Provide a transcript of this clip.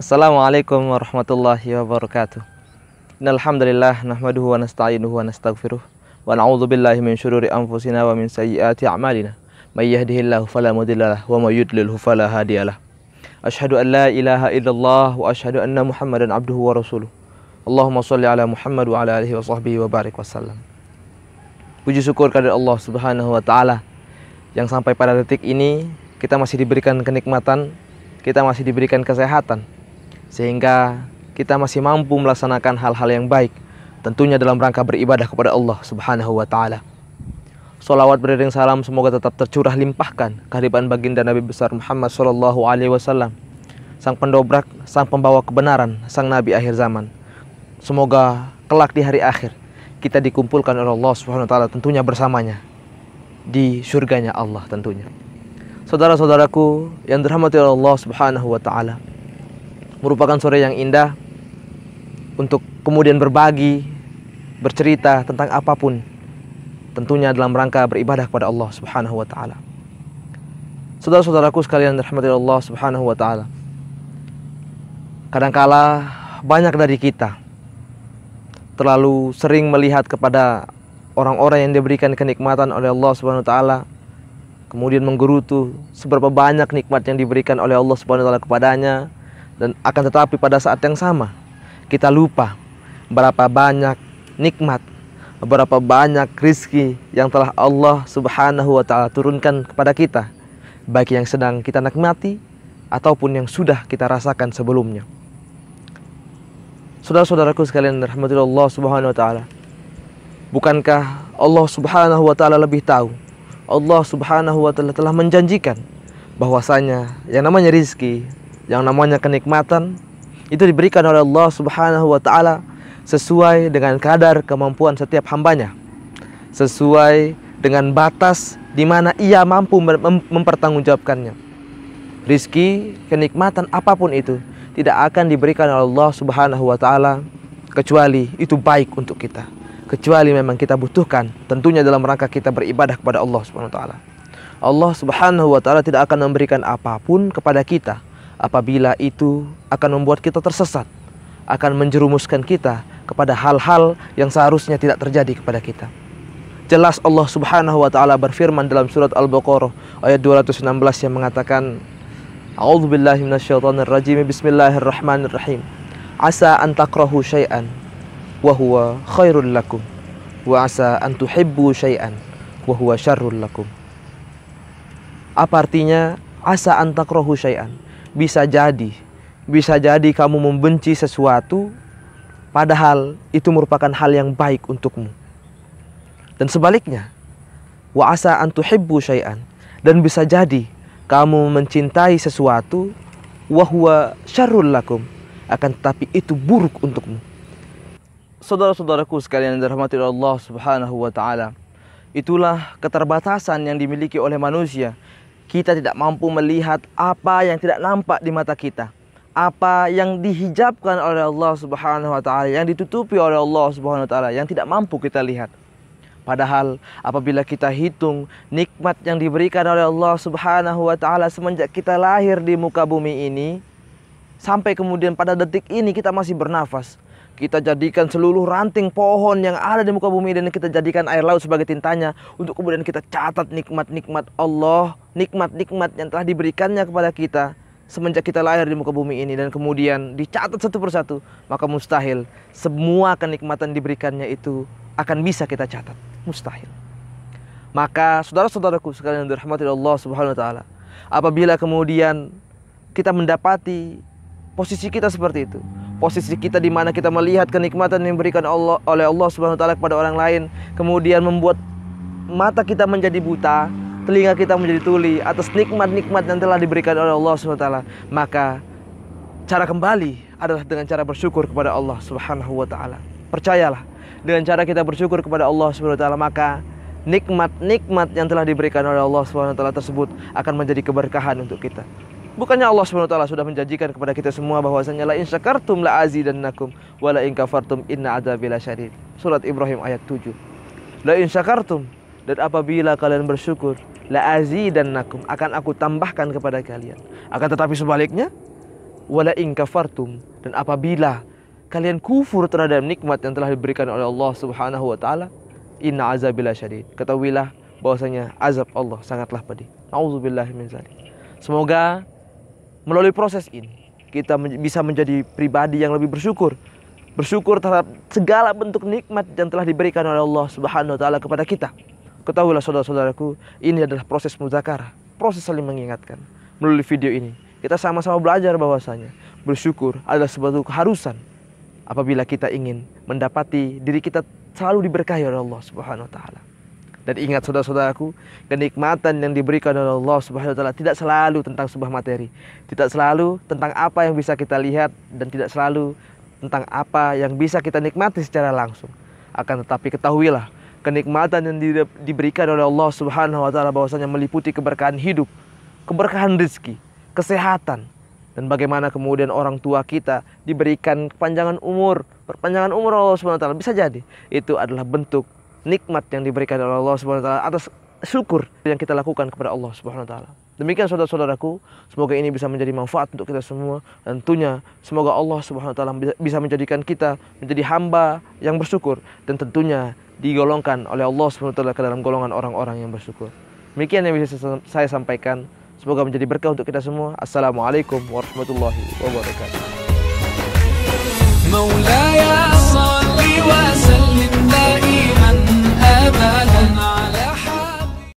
Assalamualaikum warahmatullahi wabarakatuh. Alhamdulillah nahmaduhu wa nasta'inuhu wa nastaghfiruh wa na'udzu billahi min syururi anfusina wa min sayyiati a'malina. May yahdihillahu fala mudhillalah wa may yudlilhu fala hadiyalah. Ashhadu an la ilaha illallah wa ashhadu anna Muhammadan abduhu wa rasuluh. Allahumma shalli ala Muhammad wa ala alihi wa sahbihi wa barik wasallam. Puji syukur kepada Allah Subhanahu wa taala yang sampai pada detik ini kita masih diberikan kenikmatan, kita masih diberikan kesehatan, sehingga kita masih mampu melaksanakan hal-hal yang baik tentunya dalam rangka beribadah kepada Allah Subhanahu wa taala. Salawat beriring salam semoga tetap tercurah limpahkan kehadiran baginda Nabi besar Muhammad sallallahu alaihi wasallam, sang pendobrak, sang pembawa kebenaran, sang nabi akhir zaman. Semoga kelak di hari akhir kita dikumpulkan oleh Allah Subhanahu wa taala tentunya bersamanya di surganya Allah tentunya. Saudara-saudaraku yang dirahmati oleh Allah Subhanahu wa taala, merupakan sore yang indah untuk kemudian berbagi, bercerita tentang apapun. Tentunya dalam rangka beribadah kepada Allah Subhanahu wa taala. Saudara-saudaraku sekalian dirahmati Allah Subhanahu wa taala. Kadangkala banyak dari kita terlalu sering melihat kepada orang-orang yang diberikan kenikmatan oleh Allah Subhanahu wa taala kemudian menggerutu seberapa banyak nikmat yang diberikan oleh Allah Subhanahu wa taala kepadanya dan akan tetapi pada saat yang sama, kita lupa berapa banyak nikmat, berapa banyak rizki yang telah Allah subhanahu wa ta'ala turunkan kepada kita. Baik yang sedang kita nikmati ataupun yang sudah kita rasakan sebelumnya. Saudara-saudaraku sekalian rahmatullah subhanahu wa ta'ala. Bukankah Allah subhanahu wa ta'ala lebih tahu? Allah subhanahu wa ta'ala telah menjanjikan bahwasanya yang namanya rizki yang namanya kenikmatan itu diberikan oleh Allah Subhanahu wa taala sesuai dengan kadar kemampuan setiap hambanya sesuai dengan batas di mana ia mampu mempertanggungjawabkannya rizki kenikmatan apapun itu tidak akan diberikan oleh Allah Subhanahu wa taala kecuali itu baik untuk kita kecuali memang kita butuhkan tentunya dalam rangka kita beribadah kepada Allah Subhanahu wa taala Allah Subhanahu wa taala tidak akan memberikan apapun kepada kita apabila itu akan membuat kita tersesat, akan menjerumuskan kita kepada hal-hal yang seharusnya tidak terjadi kepada kita. Jelas Allah Subhanahu wa taala berfirman dalam surat Al-Baqarah ayat 216 yang mengatakan A'udzu billahi minasyaitonir rajim. Bismillahirrahmanirrahim. Asa an takrahu syai'an wa huwa khairul lakum wa asa an tuhibbu syai'an wa huwa syarrul lakum. Apa artinya asa an takrahu syai'an? Bisa jadi, bisa jadi kamu membenci sesuatu, padahal itu merupakan hal yang baik untukmu. Dan sebaliknya, wa asa antuhibbu syai'an. Dan bisa jadi kamu mencintai sesuatu, wahwa syarrul lakum. Akan tetapi itu buruk untukmu. Saudara-saudaraku sekalian yang dirahmati Allah Subhanahu wa taala. Itulah keterbatasan yang dimiliki oleh manusia kita tidak mampu melihat apa yang tidak nampak di mata kita. Apa yang dihijabkan oleh Allah Subhanahu wa taala, yang ditutupi oleh Allah Subhanahu wa taala, yang tidak mampu kita lihat. Padahal apabila kita hitung nikmat yang diberikan oleh Allah Subhanahu wa taala semenjak kita lahir di muka bumi ini sampai kemudian pada detik ini kita masih bernafas. Kita jadikan seluruh ranting pohon yang ada di muka bumi dan kita jadikan air laut sebagai tintanya untuk kemudian kita catat nikmat-nikmat Allah nikmat-nikmat yang telah diberikannya kepada kita semenjak kita lahir di muka bumi ini dan kemudian dicatat satu persatu, maka mustahil semua kenikmatan diberikannya itu akan bisa kita catat. Mustahil. Maka saudara-saudaraku sekalian yang dirahmati Allah Subhanahu wa taala, apabila kemudian kita mendapati posisi kita seperti itu, posisi kita di mana kita melihat kenikmatan yang diberikan Allah oleh Allah Subhanahu wa taala kepada orang lain, kemudian membuat mata kita menjadi buta, telinga kita menjadi tuli atas nikmat-nikmat yang telah diberikan oleh Allah SWT maka cara kembali adalah dengan cara bersyukur kepada Allah Subhanahu wa taala. Percayalah, dengan cara kita bersyukur kepada Allah Subhanahu wa taala maka nikmat-nikmat yang telah diberikan oleh Allah Subhanahu wa taala tersebut akan menjadi keberkahan untuk kita. Bukannya Allah Subhanahu wa taala sudah menjanjikan kepada kita semua bahwasanya la in syakartum la azidannakum wa la in kafartum inna adzabi syadid. Surat Ibrahim ayat 7. La in dan apabila kalian bersyukur, la dan nakum akan aku tambahkan kepada kalian. Akan tetapi sebaliknya, wala in kafartum dan apabila kalian kufur terhadap nikmat yang telah diberikan oleh Allah Subhanahu wa taala, inna azabillah syadid. Ketahuilah bahwasanya azab Allah sangatlah pedih. Nauzubillahi min zalik. Semoga melalui proses ini kita bisa menjadi pribadi yang lebih bersyukur bersyukur terhadap segala bentuk nikmat yang telah diberikan oleh Allah Subhanahu wa taala kepada kita. Ketahuilah saudara-saudaraku, ini adalah proses muzakarah, proses saling mengingatkan. Melalui video ini, kita sama-sama belajar bahwasanya bersyukur adalah sebuah keharusan apabila kita ingin mendapati diri kita selalu diberkahi oleh Allah Subhanahu wa taala. Dan ingat saudara-saudaraku, kenikmatan yang diberikan oleh Allah Subhanahu wa taala tidak selalu tentang sebuah materi, tidak selalu tentang apa yang bisa kita lihat dan tidak selalu tentang apa yang bisa kita nikmati secara langsung. Akan tetapi ketahuilah kenikmatan yang diberikan oleh Allah Subhanahu wa taala bahwasanya meliputi keberkahan hidup, keberkahan rezeki, kesehatan dan bagaimana kemudian orang tua kita diberikan kepanjangan umur, perpanjangan umur Allah Subhanahu wa taala bisa jadi itu adalah bentuk nikmat yang diberikan oleh Allah Subhanahu wa taala atas syukur yang kita lakukan kepada Allah Subhanahu wa taala. Demikian saudara-saudaraku, semoga ini bisa menjadi manfaat untuk kita semua. Tentunya semoga Allah Subhanahu wa taala bisa menjadikan kita menjadi hamba yang bersyukur dan tentunya digolongkan oleh Allah Subhanahu wa taala ke dalam golongan orang-orang yang bersyukur. Demikian yang bisa saya sampaikan. Semoga menjadi berkah untuk kita semua. Assalamualaikum warahmatullahi wabarakatuh.